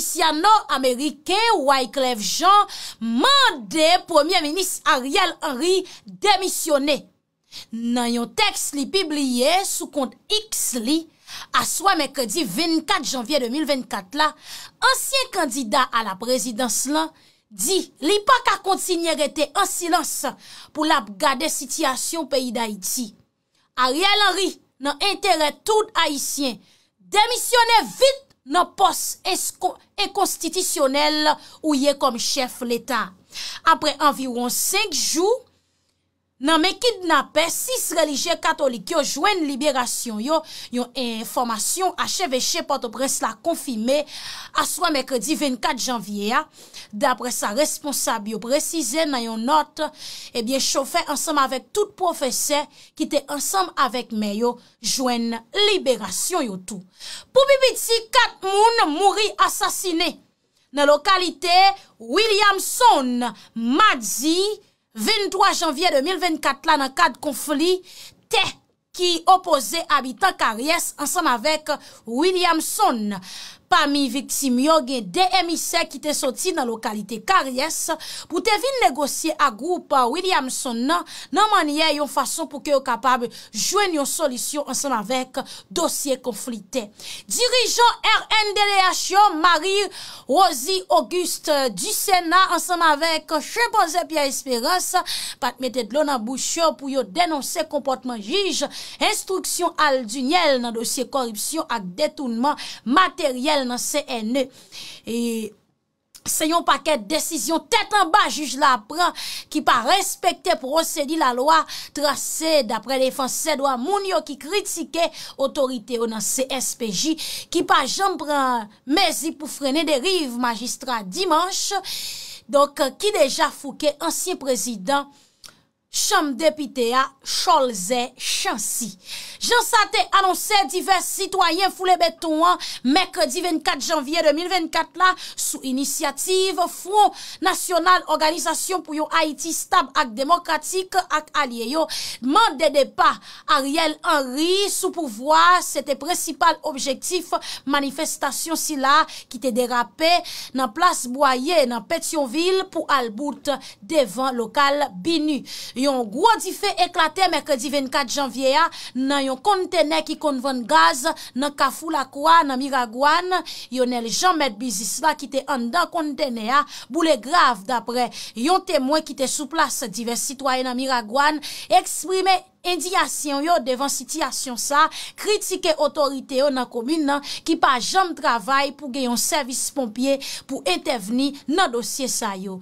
Aisyenor Ameriken Wyclef Jean mande Premier Minis Ariel Henry demisyone. Nan yon tekst li pibliye sou kont X li, aswa Mekredi 24 Janvye 2024 la, ansyen kandida a la prezidans lan, di li pa ka kontinierete an silans pou la gade sityasyon peyi da Iti. Ariel Henry nan entere tout Aisyen demisyone vite, nan pos e konstitisyonel ou ye kom chef l'Etat. Apre environ 5 jou, Nan men kidnapè, 6 religè katolik yo jwen liberasyon yo, yon informasyon acheveche pato pres la konfime, aswa mekredi 24 janvye ya, dapre sa responsab yo precize nan yon not, ebyen chofè ansam avèk tout profese, kite ansam avèk men yo jwen liberasyon yo tou. Pou bibiti, 4 moun mouri asasine, nan lokalite Williamson, Madzi, 23 janvye 2024 la nan kad konfli, te ki opose Abitan Karyes ansam avek Williamson. pa mi viksim yo gen DMIC ki te soti nan lokalite karyes pou te vin negosye a group Williamson nan manye yon fason pou ke yo kapab jwen yon solisyon ansan avèk dosye konflite. Dirijon RN DLH yo, Marie Rosy Auguste du Sénat ansan avèk Chebose Pierre Esperance pat mette dlo nan boucho pou yo denonse komportman jige, instruksyon al dunyel nan dosye koripsyon ak detounman materyel nan CNE se yon paket desisyon tetan ba juj la pran ki pa respekte prosedi la loa trase dapre defanse doa moun yo ki kritike otorite ou nan CSPJ ki pa jom pran mezi pou frene de rive magistra dimanche donk ki euh, deja fouke ansyen prezident chanm depite a Cholze Chansi jansate anonse divers sitoyen foule beton an mek di 24 janvye 2024 la sou inisyative Fon National Organizasyon pou yo Haiti stab ak demokratik ak alye yo mande depa Ariel Henry sou pouvoi sete presipal objektif manifestasyon si la ki te derape nan plas boye nan Petionville pou al bout devan lokal binu Yon gwo di fe eklate mekredi 24 janvye ya nan yon kontene ki konvan gaz nan kafou la kwa nan Miragwan. Yon el janmet bizis la ki te andan kontene ya boule grav dapre. Yon temwe ki te souplase divers sitwayen nan Miragwan eksprime yon. indiyasyon yo devan sitiyasyon sa, kritike otorite yo nan komine nan ki pa janm travay pou geyon servis pompye pou entevni nan dosye sa yo.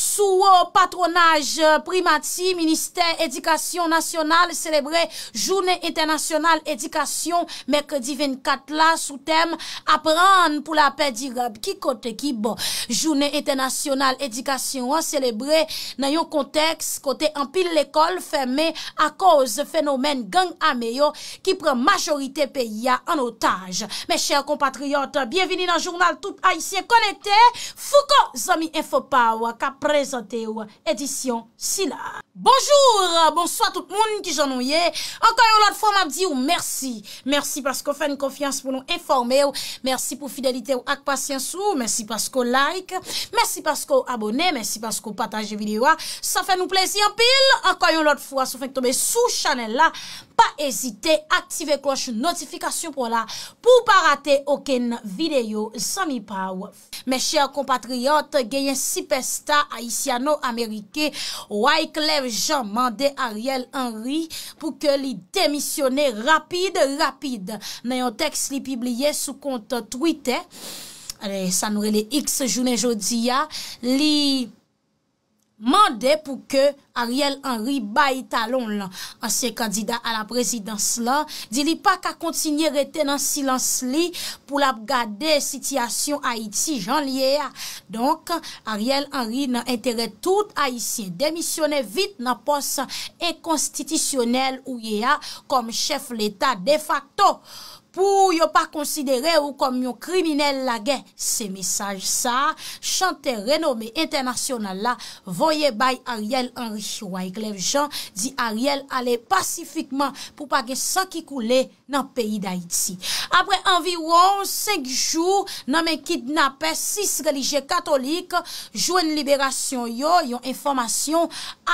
Sou patronaj euh, primati, minister edikasyon nasyonal, celebre jounen internasyonal edikasyon, mek diven kat la sou tem apran pou la pe di reb ki kote ki bo. Jounen internasyonal edikasyon an celebre nan yon konteks kote an pil lekol feme akon FENOMEN GANG AMEYO KI PREN MAJORITE PEYA AN OTAJ MES CHER KOMPATRIOTE BIENVENI DAN JOURNAL TOUP AISIEN KONNETE FOUKO ZAMI EFOPAW KA PRESENTEW EDISYON SILA BONJOUR BONSOI TOUT MOUN KI JANONYE ANKAYON LOT FO MAPDIW MERCI MERCI PASKO FEN KONFIANS POU NON INFORMEW MERCI POU FIDELITEW AK PASYEN SOU MERCI PASKO LIKE MERCI PASKO ABONE MERCI PASKO PATAJE VIDEWA SA FENOU PLEZI YAN PIL ANKAYON LOT FO ASO FENK TOBE SOU Ou chanel la, pa ezite, aktive kloche notifikasyon pou la, pou pa rate oken videyo sa mi paw. Me chèr kompatriot, genyen sipesta aisyano-amerike, waj klev jaman de Ariel Henry, pou ke li demisyone rapide rapide. Nèyon tekst li pibliye sou kont tweetè, sanoure li x jounen jodi ya, li... Mande pou ke Ariel Henry bayi talon la anse kandida a la prezidans la, di li pa ka kontinye retenan silans li pou la bgade sityasyon Haiti jan liye ya. Donk, Ariel Henry nan entere tout Haitien demisyone vit nan pos enkonstitisyonel ou ye ya kom chef l'Etat de facto. pou yo pa konsidere ou kom yon kriminelle la gen se mesaj sa chante renome internasyonal la voye bay Ariel Anrichouay. Klevjan di Ariel ale pasifikman pou pa gen sa ki koule nan peyi d'Haïti. Apre anviron, sek jou nan men kidnapè, sis religye katolik jou en liberasyon yo yon informasyon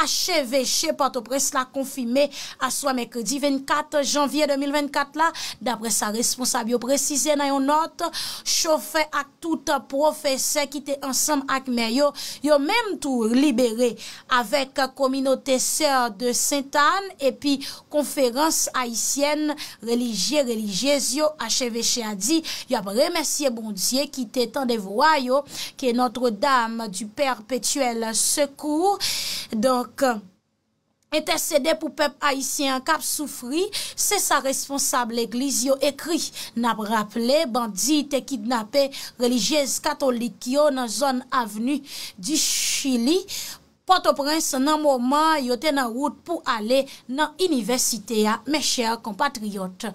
acheve che pato pres la konfime a swa mekredi 24 janvye 2024 la. Dapre sa responsab yo precize nan yon not, chofe ak tout profese ki te ansam ak meyo, yo menm tou libere avek kominote sey de Sintan, epi konferans aisyen, religye, religye, yo acheveche a di, yo ap remesye bondye ki te tan devwayo, ki e notredam du perpetuel sekou, donk E te sede pou pep haisyen kap soufri, se sa responsable l'Eglise yo ekri. Nap rappele, bandi te kidnapè religyez katolik yo nan zon avenu di Chili. Port-au-Prince nan mouman yote nan route pou ale nan universite ya mechèr kompatriote.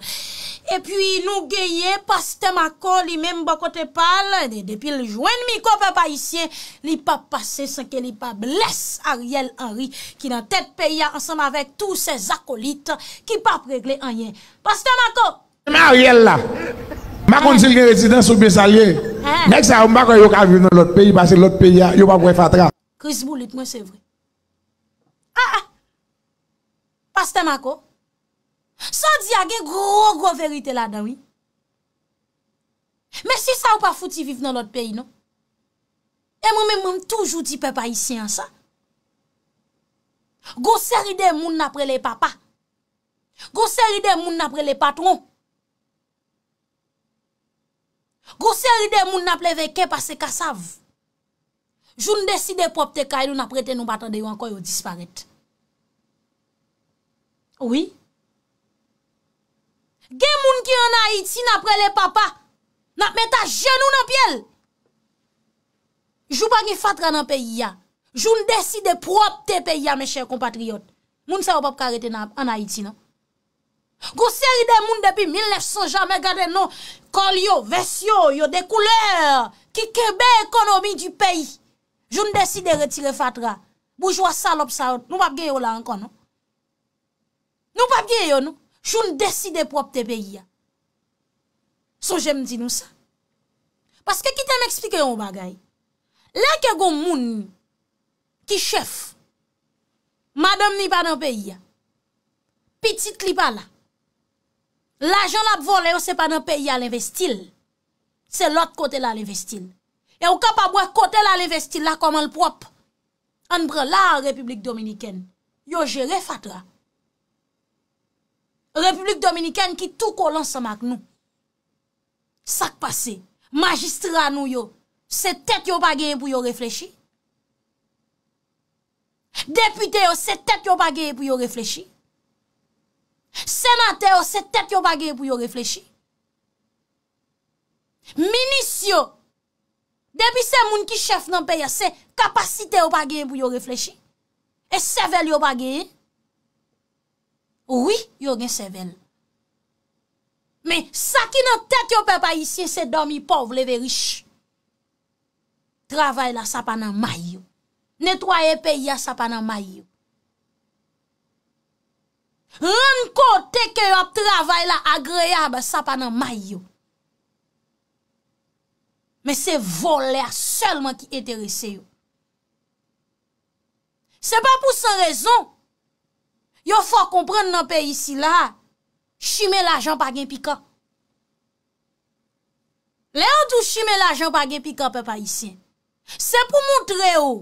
E pwi nou geye Pastor Mako li menm bakote bon pal, depi ljouen mi ko pe pa isye, li pa pase sanke li pa bles Ariel Henry ki nan tèt pe ya ansam avek tou se zakolite ki pa pregle anyen. Pastor Mako! Mè Ariel la! Mè kon sil gen rezidans soube salye. Mèk ah. sa ou mba kwa yo ka vi nan lot pe ya, basè lot pe ya, yo pa pou e fatra. Rizbou lit mwen se vre. Ah, ah. A a. Pastè mako. San di agen gro gro verite la danwi. Men si sa ou pa fouti viv nan lot peyi no. E mwen men mwen toujou ti pe pa isi an sa. Go seride moun napre le papa. Go seride moun napre le patron. Go seride moun napre le veke pa se kasav. V. Joun deside prop te kaye nou na prete nou batande yo anko yo disparete. Oui. Ge moun ki an Haiti na prele papa, na metta genou nan piel. Joun pa ki fatra nan peyi ya. Joun deside prop te peyi ya, me chèr kompatriot. Moun se wop ap karete an Haiti, nan. Gou seri de moun depi 1900 jan me gade nou kol yo, ves yo, yo de kouleur, ki kebe ekonomi di peyi. joun deside retire fatra, boujwa salop saot, nou pap geyo la ankon nou. Nou pap geyo nou, joun deside prop te peyi ya. Sou jem di nou sa. Paske ki ten eksplike yon bagay, le ke goun moun, ki chef, madame ni pa nan peyi ya, pitit li pa la, la joun la pvole yo se pa nan peyi ya, se l'ot kote la al investil. E ou kapap wè kote la le vesti la koman l'prop, an bre la Republik Dominikèn, yo jere fatwa. Republik Dominikèn ki tou kol ansama ak nou, sakpase, magistra nou yo, se tèt yo bagye pou yo reflechi, deputè yo se tèt yo bagye pou yo reflechi, senatè yo se tèt yo bagye pou yo reflechi, minis yo, Depi se moun ki chef nan peye se kapasite yo pa geyen pou yo reflechi. E sevel yo pa geyen. Ouwi, yo gen sevel. Men, sa ki nan tek yo pe pa yisye se domi povle ve rish. Travay la sa pa nan mayyo. Netwaye peye la sa pa nan mayyo. Ren kote ke yo ap travay la agreyab sa pa nan mayyo. se voler selman ki etere se yo. Se pa pou san rezon, yo fwa kompren nan pe isi la, shime la jan pa gen pika. Le an tou shime la jan pa gen pika pe pa isi, se pou montre yo,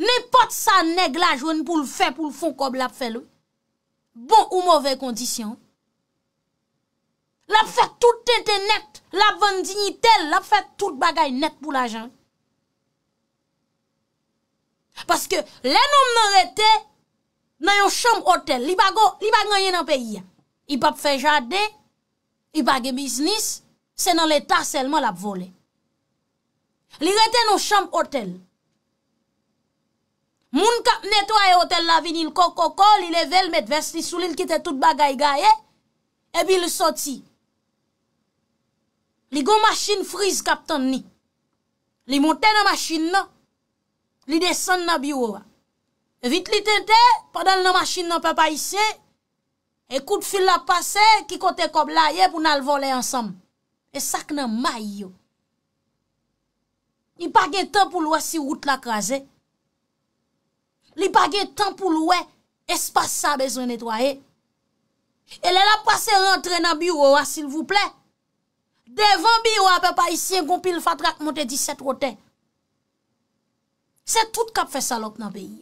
ne pot sa negla jwen pou l'fe pou l'fon kob la pfe lo, bon ou mouve kondisyon, l ap fè tout tè tè net, l ap vandini tè l, l ap fè tout bagay net pou l ajan. Paske lè nou mè rete nan yon chanm hotel, li bago, li bago yon an peyi ya. I pap fè jade, i bagè biznis, se nan l etat selman l ap vole. Li rete nan chanm hotel. Moun kap neto a yon hotel la vinil kokoko, li level met vesti sou li l kite tout bagay gaye, ebi l soti. Li gon machin friz kap tan ni. Li monte nan machin nan. Li desen nan biro wa. E vit li tente, padan nan machin nan pe pa isye. E kout fil la pase, ki kote kob la ye pou nan volen ansam. E sak nan may yo. Li page tan pou lwa si wout la kaze. Li page tan pou lwa, espasa bezon netwaye. E le la pase rentre nan biro wa sil voupley. Devan biyo apè pa isyen gompil fatrak montè 17 rotè. Sè tout kap fè salok nan peyi.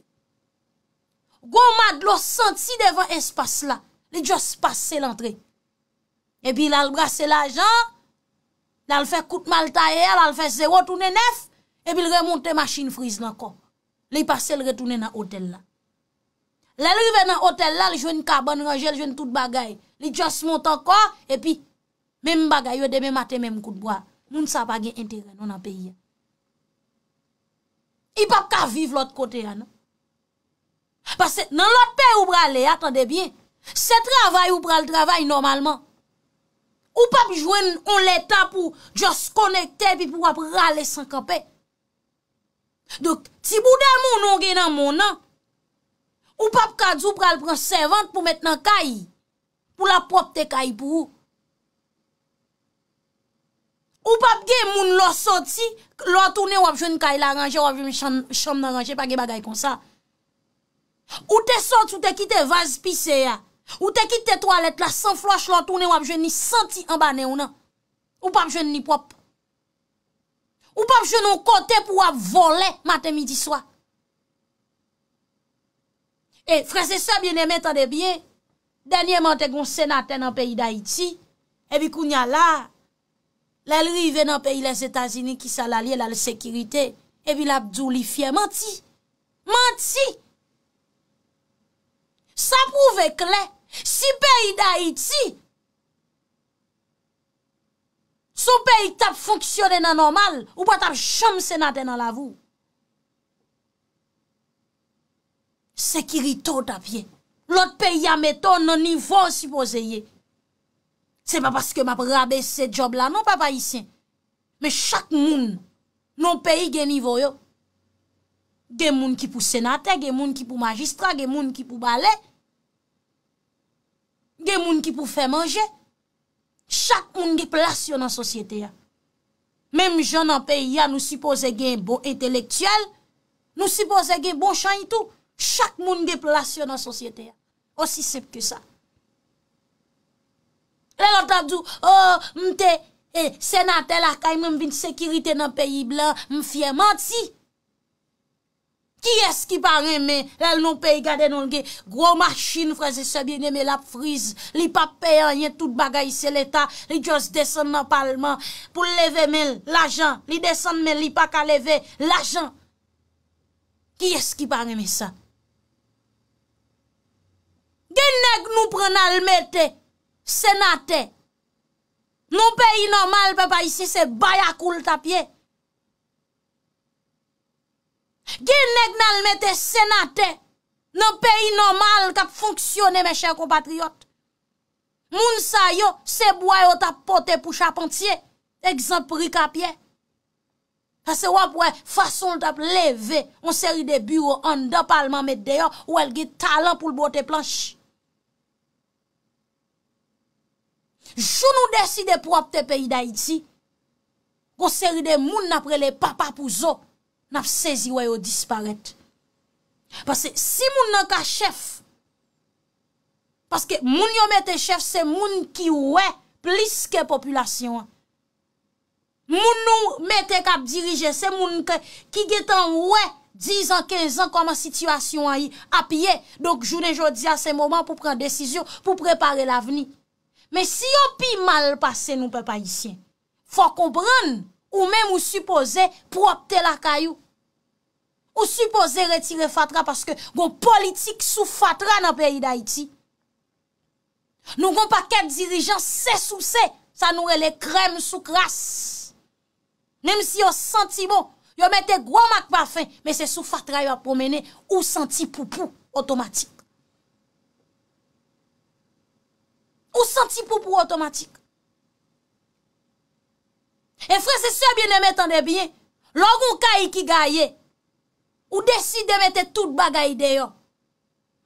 Gou mad lò senti devan espas la. Li jòs passe l'antre. E pi lal brase l'ajan. Lal fè kout mal tae, lal fè 0 toune 9. E pi l remonte machine freeze lankon. Li pase l retoune nan otel la. Lè live nan otel la, li jwen kaban raje, li jwen tout bagay. Li jòs montankon, e pi... Mèm bagay ou demè matè mèm koutboa, nou nsa pa gen entere non an peye. I pap ka vive lòt kote ya nan. Pasè nan lòt pe ou pralè, atande bien, se travay ou pral travay normalman. Ou pap jwen on l'eta pou jòs konekte pi pou wap pralè sankanpe. Dok, ti boudè mounon gen nan mounan, ou pap ka djou pral pran 70 pou mèt nan kayi, pou la propte kayi pou ou. Ou pap gen moun lò soti, lò tounen wap jwen kaila ranje, wap jwen chanm nan ranje, pa gen bagay kon sa. Ou te soti, ou te kite vaz pise ya. Ou te kite te toalet la, san floch lò tounen wap jwen ni soti an banen ou nan. Ou pap jwen ni pop. Ou pap jwen nou kote pou wap vole maten midi swa. E frese sa biye ne metan de biye, denye mante goun senaten an peyi da iti, ebi kounya la. Lè l'rive nan peyi lè zétazini ki sa lalye lè lè lè sekirite, ebi lè abdou li fye. Manti! Manti! Sa pou vekle, si peyi da iti, sou peyi tap fonksyonen nan normal, ou pa tap chom senaten nan lavou. Sekirito tap ye. Lòt peyi yame ton nan nivon si poseye. Se pa paske map rabe se job la, nou pa pa isen. Me chak moun, nou peyi gen nivoyo. Gen moun ki pou senate, gen moun ki pou magistra, gen moun ki pou bale. Gen moun ki pou fè manje. Chak moun ge plasyon nan sosyete ya. Mem joun nan peyi ya nou sipose gen bon entelektuel. Nou sipose gen bon chan itou. Chak moun ge plasyon nan sosyete ya. Osisep ke sa. Le louta djou, oh, mte, e, senate la kaymen bin sekirite nan peyi bla, mfye manti. Ki eski par eme? Le loun peyi gade nonge, gro machine fraze sebyen eme lap frize. Li pa peyen, yon tout bagay se leta. Li jos desen nan palman pou leve men l'ajan. Li desen men li pa ka leve l'ajan. Ki eski par eme sa? Gen nek nou prena l'mete? Senate, nou peyi normal pepa isi se bayakoul tapye. Gen nek nan mette senate, nou peyi normal kap fonksyone meche kompatriyot. Moun sa yo, se bwayo tap pote pou chapantye, ekzampri kapye. Ase wap wè fason tap leve, on seri de bureau an da palman mette deyo, wèl gè talan pou bote planchi. Joun ou desi de prop te peyi da iti, goseri de moun napre le papa pou zo, nap sezi we yo disparet. Pase si moun nan ka chef, paske moun yo mette chef, se moun ki we plis ke populasyon an. Moun nou mette kap dirije, se moun ki getan we 10 an, 15 an, koman situasyon an yi apye. Donk joun enjou di a se mouman pou pren desisyon, pou prepare la veni. Men si yo pi mal pase nou pe payisyen, fwa kompran ou men mou suppose pou opte la kayou. Ou suppose retire fatra paske goun politik sou fatra nan peyi da iti. Nou goun pa ket dirijan se sou se, sa nou re le krem sou kras. Nem si yo senti bon, yo mette gwan mak pa fin, men se sou fatra yo ap pomenen ou senti poupou otomatik. Ou senti pou pou otomatik. E fre se se bie ne metan de bie. Logon kaye ki gaye. Ou desi de mette tout bagay de yo.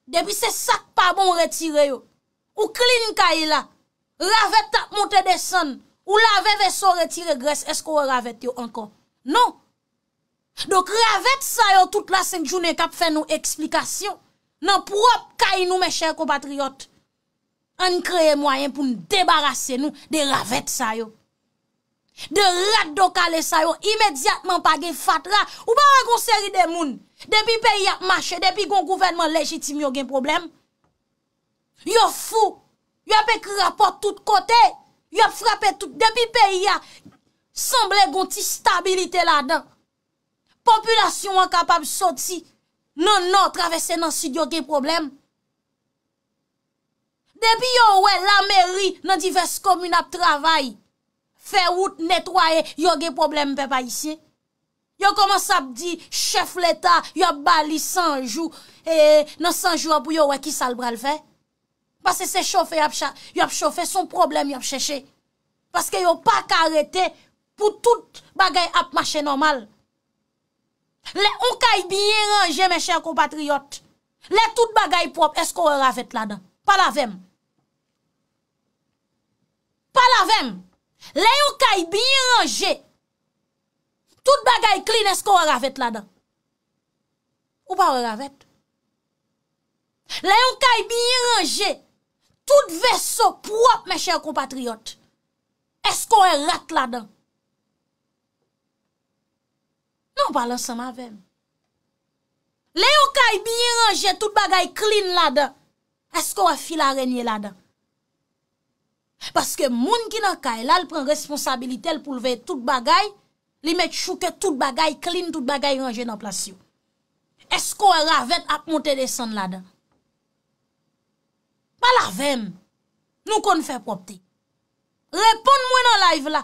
Depi se sak pa bon retire yo. Ou klini kaye non. la. Ravet ap monte de san. Ou lave veso retire gres. Esko ou ravet yo ankon. Non. Dok ravet sa yo tout la senjoune kap fe nou eksplikasyon. Nan pou ap kaye nou me chèk ou batriyot. An kreye mwayen pou nou debarase nou de ravet sa yo. De rat do kale sa yo imediatman pa gen fatra ou pa ragonseri de moun. Depi peyi ap mache, depi gon gouvenman lejitim yo gen problem. Yo fou, yo pek rapot tout kote, yo frape tout. Depi peyi ap semble gon ti stabilite la dan. Populasyon wakapab soti non, non, nan nan travese nan sud yo gen problem. Depi yo wè la meri nan divers komune ap travay. Fè wout netwaye, yo gen problem pe pa isye. Yo koman sa ap di, chef l'Etat, yo bali sanjou. E nan sanjou ap wè ki salbrel fè. Pase se chofè, yo ap chofè, son problem yo ap chèchè. Pase ke yo pa karete pou tout bagay ap mache normal. Le onkaj biye range, me chèr komatriot. Le tout bagay prop, esko wè ravèt la dan. Pa la vèm. Palavem, le yon kay bin ranger, tout bagay klin esko wè ravet la dan? Ou pa wè ravet? Le yon kay bin ranger, tout vesew prop mè chèr kompatriot, esko wè rat la dan? Non palan sa mavem. Le yon kay bin ranger, tout bagay klin la dan, esko wè filarenyè la dan? Paske moun ki nan kay la l pren responsabilite l pou l vey tout bagay, li met chouke tout bagay, klin tout bagay ranje nan plasyon. Esko wè ravet ap monte desan la dan? Pa la vèm, nou kon fè propte. Repon mwen nan live la.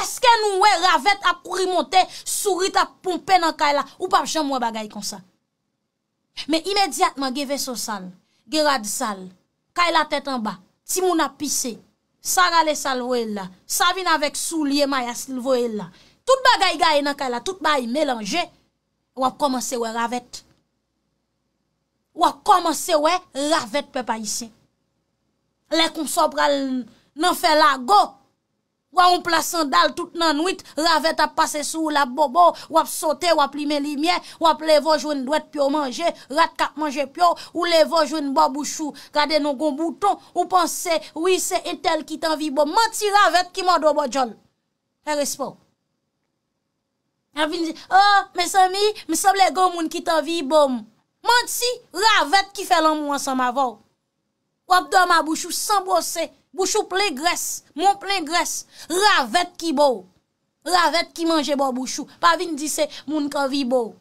Eske nou wè ravet ap kuri monte, suri tap pompe nan kay la, ou pa chan mwen bagay kon sa? Me imediatman geve so sal, ge rad sal, kay la tèt an ba. si moun apise, sa gale salwe la, sa vin avek sou liye maya silvo e la, tout ba gay gaye nan ka la, tout ba yi melange, wap komanse wè ravet. Wap komanse wè ravet pepa yi se. Le konso pral nan fe la go, Wap yon plasan dal tout nan nwit, ravet ap pase sou la bobo, wap sote, wap li men li mye, wap levo joun dwet pyo manje, rat kap manje pyo, ou levo joun bo bouchou. Gade nou gon bouton, ou panse, wise intel ki tan vi bom, manti ravet ki mando bo djol. E respon. A vin di, oh, mes ami, misan ble gomoun ki tan vi bom. Manti ravet ki felan moun san ma vò. Wap do ma bouchou san bosey. Bouchou ple gres, moun ple gres, ravet ki bou. Ravet ki manje bo bouchou, pa vin di se moun konvi bou.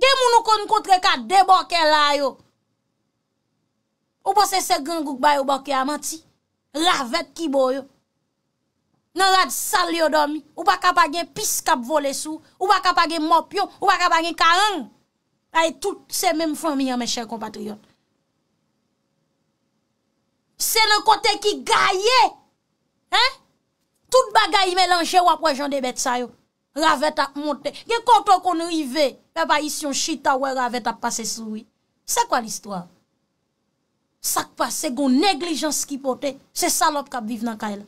Gen moun kon kontre ka deboke la yo. Ou pa se se gen gouk bayo baki amanti, ravet ki bou yo. Nan rad sal yo domi, ou pa kap agen pis kap vole sou, ou pa kap agen mop yon, ou pa kap agen karan. Ay tout se men fwami an men chèr kompatriyon. Se nou kote ki gaye. Hein? Tout bagayi melange wap wajande bet sayo. Ravet ap monte. Ge konto kon rive. Pe pa isyon chita wè ravet ap pase sou. Wi. Se kwa l'histoire? Sak pa se kon neglijans ki pote. Se salop kap vive nan kaye la.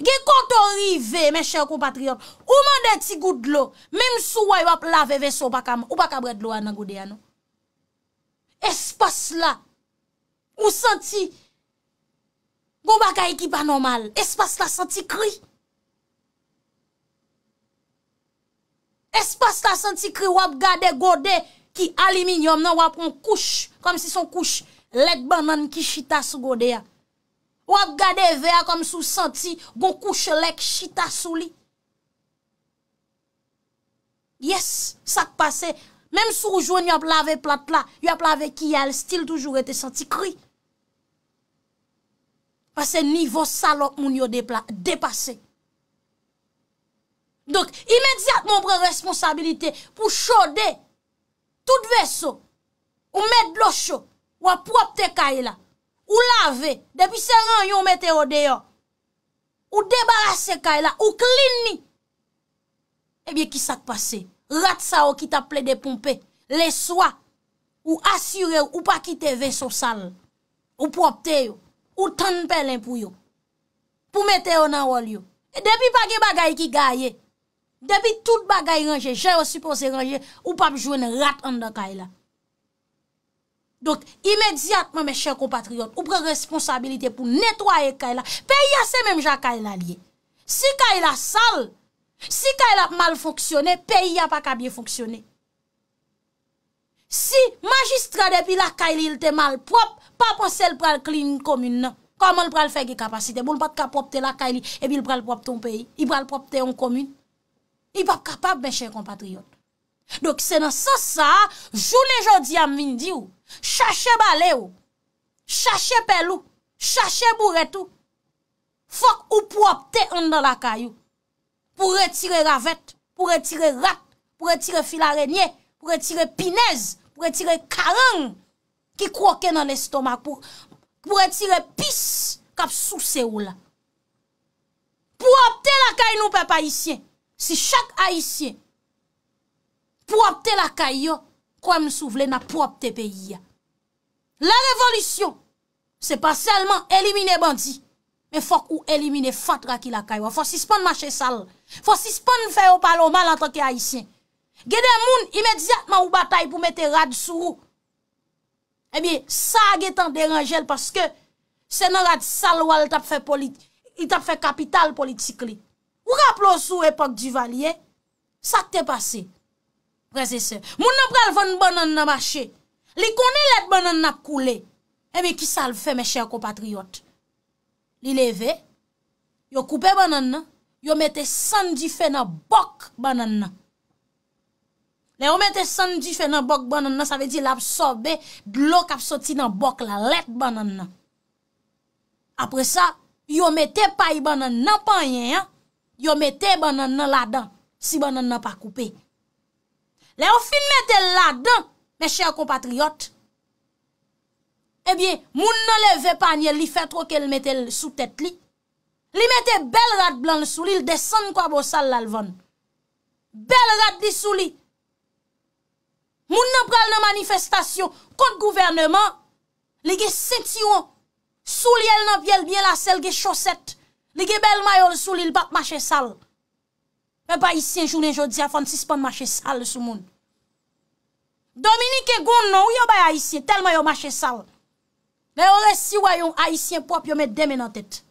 Ge konto rive. Men chè wakou patrion. Ou mande ti goudlo. Mem sou wap lave ve so baka mou. Ou baka bret lo anangode anou. Espas la. Ou santi, gwa baka e ki pa normal, espas la santi kri. Espas la santi kri, wap gade gode ki aliminyum, nan wap on kouche, kom si son kouche, lek banan ki chita sou gode ya. Wap gade ve ya kom si ou santi, gwa kouche lek chita sou li. Yes, sak pase, menm sou oujwen yon plave plat plat, yon plave ki yal, stil toujou rete santi kri. Pase nivou salot moun yo depase. Dok, imedziat moun pre responsabilite pou chode tout vesou ou medlo chou ou apropte kaila ou lave depi se ran yon meteo deyo ou debarase kaila ou klini. Ebyen, eh ki sak pase? Ratsa ou ki taple de pompe, leswa ou asyure ou pa kite vesou sal ou apropte yo. Ou tan pelen pou yo, pou mette yo nan wol yo. E depi bagay bagay ki gaye, depi tout bagay ranje, jè yo supposè ranje, ou pape jwene rat an da kaye la. Donk, imediatman mè chè compatriote, ou pre responsabilite pou netwaye kaye la. Peyi a se mèm ja kaye la liye. Si kaye la sal, si kaye la mal fonksyone, peyi a pa ka bie fonksyone. Si magistra depi lakay li il te mal prop, pa ponsel pral klini komune nan. Koman pral fek e kapasite? Bon, Moun pat ka propte lakay li, epi l pral propte yon peyi? I pral propte yon komune? I pap kapap, bechey kompatriyot. Dok se nan sa sa, joun e jodi am vindi ou, chache bale ou, chache pel ou, chache buret ou, fok ou propte yon lakay ou. Pou retire ravet, pou retire rat, pou retire filarenyè, pou retire pinez, pou retire karang ki kroke nan estomak, pou retire pis kap sou se ou la. Pou apte lakay nou pep ayisyen, si chak ayisyen, pou apte lakay yo, kwa m sou vle na pou apte peyi ya. La revolisyon, se pa selman elimine bandi, me fok ou elimine fatra ki lakay yo, fos ispon mache sal, fos ispon feyo palo mal an toke ayisyen, Gede moun imedziatman ou batay pou mette rad sou rou. Emi, eh sa ge tan deranjel paske se nan rad salwal tap fe kapital politik li. Ou rapplo sou epok di valye, sa te pase. Prese se, moun aprel van banan nan mache. Li konen let banan nan koule. Emi, eh ki sal fe meche akopatriot. Li leve, yo koupe banan nan, yo mette sandi fe nan bok banan nan. Lè ou mette sandifè nan bok banan nan, sa ve di l'absorbe, glok apsoti nan bok la let banan nan. Apre sa, yo mette pay banan nan panye, yo mette banan nan ladan, si banan nan pa koupe. Lè ou fin mette ladan, meche kompatriot, ebyen, eh moun nan leve panye, li fetro ke l mette sou tet li. Li mette bel rat blan sou li, li desen kwa bo sal la lvan. Bel rat li sou li, Moun nan pral nan manifestasyon, kont gouvernement, li ge sètyon, sou li el nan vye l biye la sel ge chosèt, li ge bel mayon sou li l bat mache sal. Mwen pa isye jounen jodi, a fon sispon mache sal sou moun. Dominique Goune nan, ou yo bay a isye, tel mayon mache sal. Ne yo res siwayon, a isye pop yo met demen an tèt.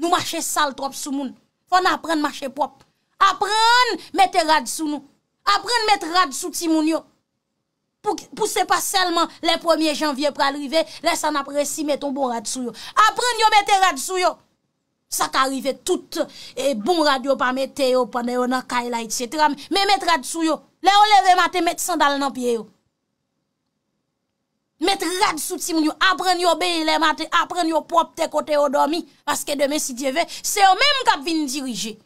Nou mache sal trop sou moun. Fon apren mache pop. Apren met rad sou nou. Apren met rad sou ti moun yo. pou se pa selman le premier janvye pralrive, le san apresi meton bon rad sou yo. Aprenyo meten rad sou yo, sa ka rive tout, e bon radio pa meten yo, pande yo nan kailay, etc. Me meten rad sou yo, le yo leve mate met san dal nan piye yo. Meten rad sou ti mwen yo, apren yo beye le mate, apren yo popte kote yo domi, aske deme si diye ve, se yo mem kap vin dirije.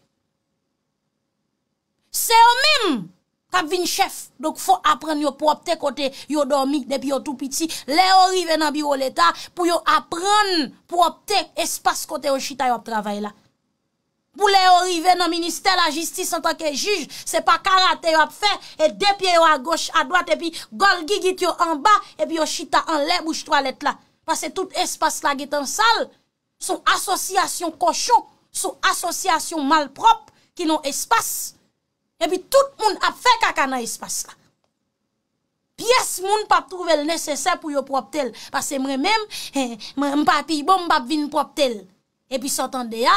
Se yo mem, se yo mem, ap vin chef, dok fo apren yo pou opte kote yo dormi, depi yo tou piti, le yo rive nan biro leta, pou yo apren pou opte espas kote yo chita yo ap travay la. Pou le yo rive nan minister la justice an tanke juj, se pa karate yo ap fe, e depi yo a goch a doat, epi golgi git yo an ba, epi yo chita an le bouj toalet la. Pase tout espas la git an sal, sou asosyasyon kochou, sou asosyasyon mal prop, ki nou espas, epi tout moun ap fe kakana espas la. Pyes moun pap trouvel nesesè pou yo prop tel, pase mre mèm, mre mpa pi bon mpa vin prop tel. Epi sotan de ya,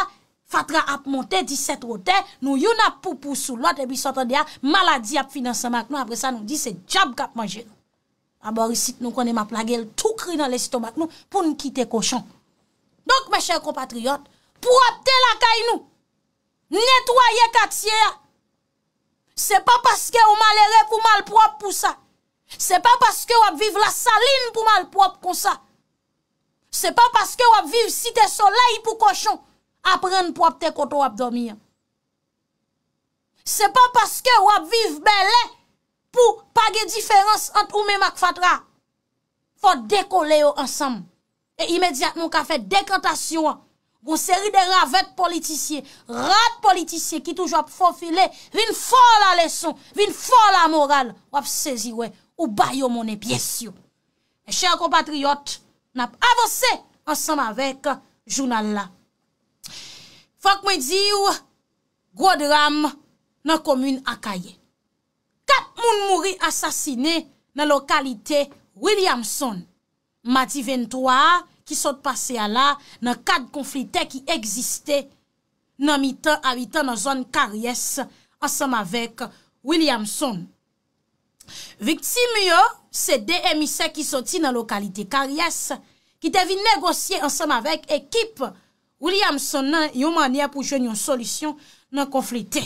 fatra ap monte 17 rotè, nou yon ap pupu sou lot, epi sotan de ya, maladi ap finanse mak nou, apre sa nou di se jab kap manje nou. A borisit nou konen map la gel, tou kri nan lestomak nou pou nou kite koshan. Dok me chèr compatriot, pou ap tel akay nou, netwaye kak siye ya, Se pa paske ou malere pou malprop pou sa. Se pa paske wap viv la saline pou malprop kon sa. Se pa paske wap viv site solai pou koshon aprenn pou wap te koto wap domi an. Se pa paske wap viv bele pou page diferans ant ou me mak fatra. Fot deko le yo ansam. E imediat mou ka fet dekantasyon an. ou seri de ravet politisye, rat politisye ki toujwa pou fonfile, vin fol la leson, vin fol la moral, wap sezi we, ou bayo mone, byesyo. E chèr kompatriot, nap avose, ansanm avek, jounal la. Fak mwen diw, gwo dram, nan komun akaye. Kat moun mouri asasine, nan lokalite, Williamson, mati ventwa, a, ki sot pase ala nan kade konflite ki egziste nan mitan avitan nan zon karyes ansam avek Williamson. Viktim yo se de emise ki soti nan lokalite karyes ki tevi negosye ansam avek ekip Williamson nan yon mania pou jwen yon solisyon nan konflite.